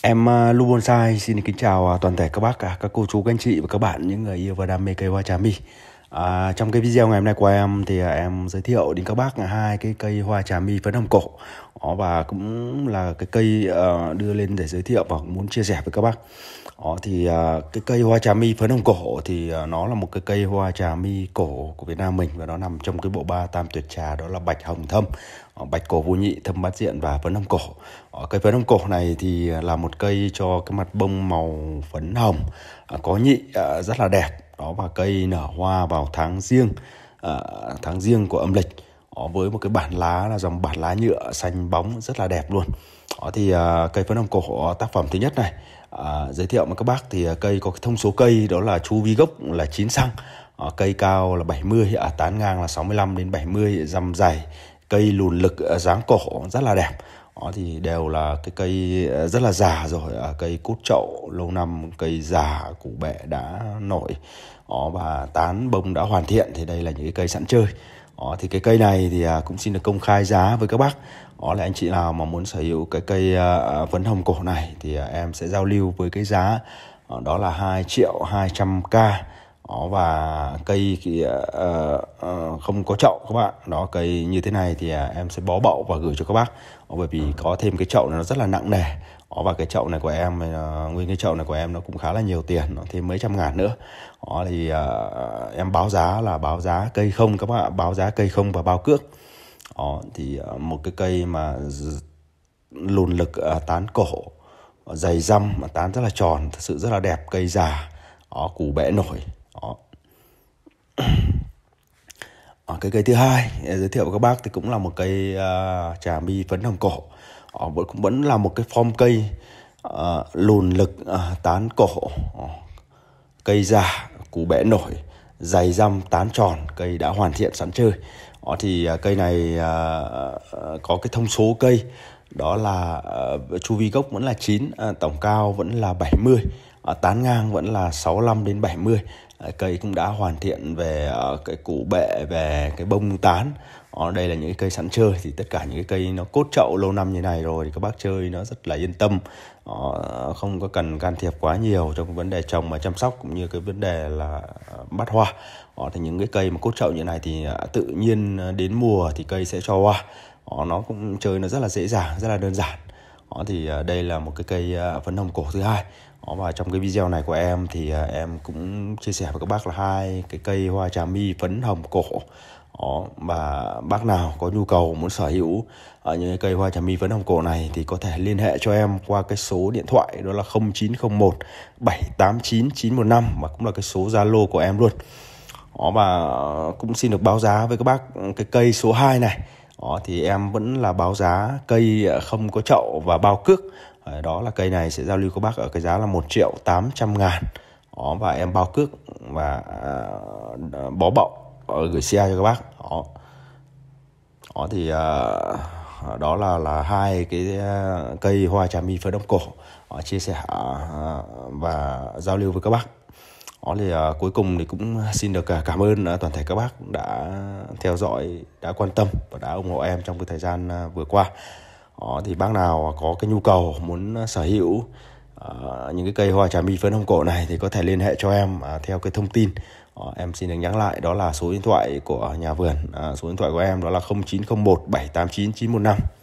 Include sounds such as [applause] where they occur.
Em ờ, Lu Bonsai xin kính chào ờ, toàn thể các bác, à, các cô chú, các anh chị và các bạn những người yêu và đam mê cây hoa trà mi. À, trong cái video ngày hôm nay của em thì à, em giới thiệu đến các bác hai cái cây hoa trà mi phấn hồng cổ đó, và cũng là cái cây uh, đưa lên để giới thiệu và muốn chia sẻ với các bác đó, thì uh, cái cây hoa trà mi phấn hồng cổ thì uh, nó là một cái cây hoa trà mi cổ của Việt Nam mình và nó nằm trong cái bộ ba tam tuyệt trà đó là bạch hồng thâm bạch cổ vô nhị thâm bát diện và phấn hồng cổ cây phấn hồng cổ này thì là một cây cho cái mặt bông màu phấn hồng có nhị rất là đẹp đó và cây nở hoa vào tháng riêng à, tháng riêng của âm lịch đó, với một cái bản lá là dòng bản lá nhựa xanh bóng rất là đẹp luôn đó thì à, cây phấn hồng cổ tác phẩm thứ nhất này à, giới thiệu với các bác thì à, cây có cái thông số cây đó là chu vi gốc là 9 xăng à, cây cao là 70 à, tán ngang là 65 đến 70 dằm dày cây lùn lực à, dáng cổ rất là đẹp đó thì đều là cái cây ờ, rất là già rồi à, cây cốt chậu lâu năm cây già củ bẹ đã nổi đó và tán bông đã hoàn thiện thì đây là những cái cây sẵn chơi đó thì cái cây này thì à, cũng xin được công khai giá với các bác đó là anh chị nào mà muốn sở hữu cái cây à, vấn hồng cổ này thì em sẽ giao lưu với cái giá ờ, đó là 2 triệu 200 k đó, và cây thì, uh, uh, không có chậu các bạn đó cây như thế này thì uh, em sẽ bó bậu và gửi cho các bác đó, bởi vì ừ. có thêm cái chậu này nó rất là nặng nề đó, và cái chậu này của em uh, nguyên cái chậu này của em nó cũng khá là nhiều tiền nó thêm mấy trăm ngàn nữa đó thì uh, em báo giá là báo giá cây không các bạn báo giá cây không và bao cước đó, thì uh, một cái cây mà lùn lực uh, tán cổ dày răm mà tán rất là tròn thật sự rất là đẹp cây già đó củ bẽ nổi ở [clears throat] ờ, cái cây thứ hai giới thiệu với các bác thì cũng là một cây uh, trà mi phấn hồng cổ ở ờ, uh, cũng vẫn là một cái form cây uh, lùn lực uh, tán cổ cây già củ bẽ nổi dày răm tán tròn cây đã hoàn thiện sẵn chơi uh, thì uh, cây này uh, có cái thông số cây đó là uh, chu vi gốc vẫn là 9 uh, tổng cao vẫn là 70 Ờ, tán ngang vẫn là 65 đến 70 à, ờ, cây cũng đã hoàn thiện về ờ, cái củ bệ về cái bông tán à, đây là những cái cây sẵn chơi thì tất cả những cái cây nó cốt chậu lâu năm như này rồi thì các bác chơi nó rất là yên tâm không có cần can thiệp quá nhiều trong vấn đề trồng và chăm sóc cũng như cái vấn đề là bắt hoa à, thì những cái cây mà cốt chậu như này thì tự nhiên đến mùa thì cây sẽ cho hoa nó cũng chơi nó rất là dễ dàng rất là đơn giản thì đây là một cái cây phấn hồng cổ thứ hai Ờ, và trong cái video này của em thì à, em cũng chia sẻ với các bác là hai cái cây hoa trà mi phấn hồng cổ đó, ờ, và bác nào có nhu cầu muốn sở hữu ở ờ, những cái cây hoa trà mi phấn hồng cổ này thì có thể liên hệ cho em qua cái số điện thoại đó là 0901 789 915 và cũng là cái số Zalo của em luôn. Đó, và cũng xin được báo giá với các bác cái cây số 2 này. Đó, thì em vẫn là báo giá cây không có chậu và bao cước đó là cây này sẽ giao lưu các bác ở cái giá là 1 triệu 800 ngàn đó, và em bao cước và uh, bó bọc gửi xe cho các bác đó, đó thì uh, đó là là hai cái à, cây hoa trà mi phơi đông cổ uh, chia sẻ uh, và giao lưu với các bác đó thì uh, cuối cùng thì cũng xin được cảm ơn toàn thể các bác đã theo dõi đã quan tâm và đã ủng hộ em trong cái thời gian vừa qua đó, ờ, thì bác nào có cái nhu cầu muốn ờ, sở hữu uh, những cái cây hoa trà mi phấn hồng cổ này thì có thể liên hệ cho em uh, theo cái thông tin uh, em xin được nhắc lại đó là số điện thoại của nhà vườn uh, số điện thoại của em đó là 0901 789 915